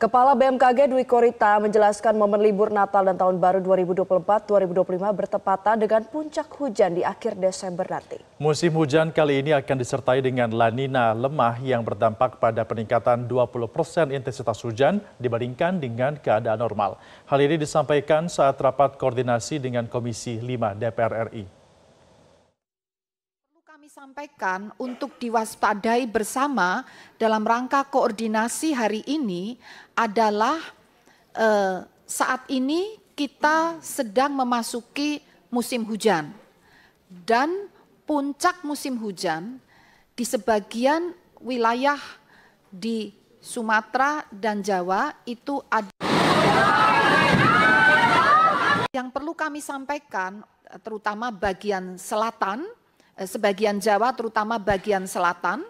Kepala BMKG Dwi Korita menjelaskan momen libur Natal dan Tahun Baru 2024-2025 bertepatan dengan puncak hujan di akhir Desember nanti. Musim hujan kali ini akan disertai dengan lanina lemah yang berdampak pada peningkatan 20% intensitas hujan dibandingkan dengan keadaan normal. Hal ini disampaikan saat rapat koordinasi dengan Komisi 5 DPR RI sampaikan untuk diwaspadai bersama dalam rangka koordinasi hari ini adalah eh, saat ini kita sedang memasuki musim hujan dan puncak musim hujan di sebagian wilayah di Sumatera dan Jawa itu ada yang perlu kami sampaikan terutama bagian selatan Eh, sebagian Jawa terutama bagian selatan.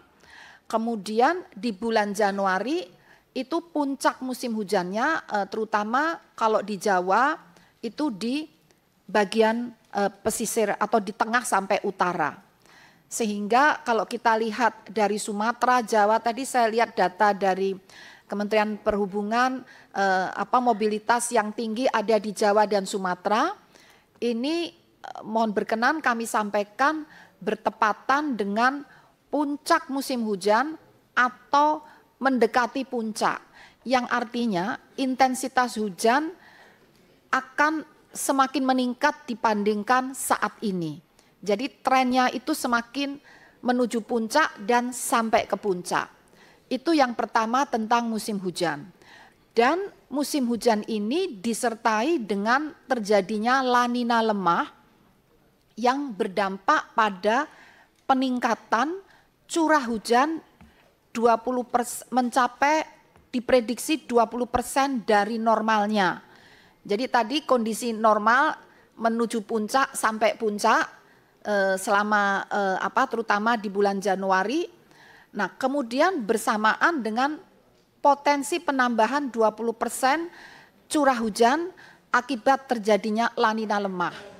Kemudian di bulan Januari itu puncak musim hujannya eh, terutama kalau di Jawa itu di bagian eh, pesisir atau di tengah sampai utara. Sehingga kalau kita lihat dari Sumatera, Jawa tadi saya lihat data dari Kementerian Perhubungan apa mobilitas yang tinggi ada di Jawa dan Sumatera. Ini mohon berkenan kami sampaikan bertepatan dengan puncak musim hujan atau mendekati puncak yang artinya intensitas hujan akan semakin meningkat dibandingkan saat ini. Jadi trennya itu semakin menuju puncak dan sampai ke puncak. Itu yang pertama tentang musim hujan. Dan musim hujan ini disertai dengan terjadinya lanina lemah yang berdampak pada peningkatan curah hujan 20 pers, mencapai diprediksi 20 persen dari normalnya. Jadi tadi kondisi normal menuju puncak sampai puncak eh, selama eh, apa terutama di bulan Januari. Nah, kemudian bersamaan dengan potensi penambahan 20 persen curah hujan akibat terjadinya lanina lemah.